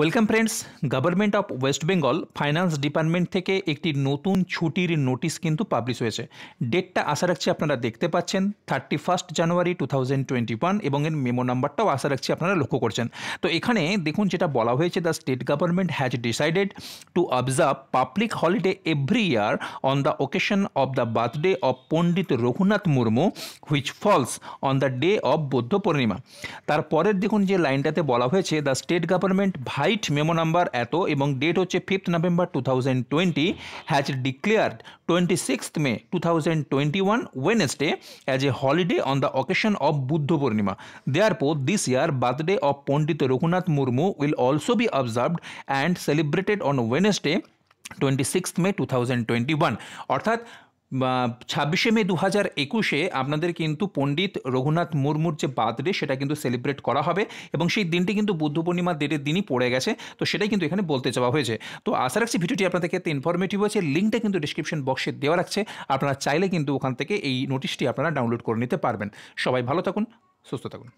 welcome friends government of West Bengal finance department থেকে একটি নতুন ছুটির নোটিশ কিন্তু পাবলিশ হয়েছে ডেটটা আশা রাখছি আপনারা দেখতে পাচ্ছেন thirty first January two thousand twenty one এবং এর মেমো নাম্বারটাও আশা রাখছি আপনারা লক্ষ্য করছেন তো এখানে দেখুন যেটা বলা হয়েছে the state government has decided to observe public holiday every year on the occasion of the birthday of Pandit Raghunath Murmu which falls on the day of Bauddha Purnima তারপরের দেখুন যে লাইনটাতে বলা হয়েছে দ্য স্টেট গভর্নমেন্ট হাইট মেমো নাম্বার এত এবং ডেট হচ্ছে fifth November two thousand twenty has declared twenty six May two thousand twenty one Wednesday as a holiday on the occasion of Buddha Purnima therefore this year birthday of Pandit Raghunath Murmu will also be observed and celebrated on Wednesday twenty six May two thousand twenty one অর্থাৎ ছাব্বিশে মে দু হাজার একুশে আপনাদের কিন্তু পণ্ডিত রঘুনাথ মুর্মুর যে birthday সেটা কিন্তু সেলিব্রেট করা হবে এবং সেই দিনটি কিন্তু বুদ্ধ পূর্ণিমা ডেটের দিনই পড়ে গেছে তো সেটাই কিন্তু এখানে বলতে চাওয়া হয়েছে তো আশা রাখছি ভিডিওটি আপনাদের ক্ষেত্রে ইনফরমেটিভ হয়েছে লিঙ্কটা কিন্তু ডিসক্রিপশন বক্সে দেওয়া রাখছে আপনারা চাইলে কিন্তু ওখান থেকে এই নোটিশটি আপনারা ডাউনলোড করে নিতে পারবেন সবাই ভালো থাকুন সুস্থ থাকুন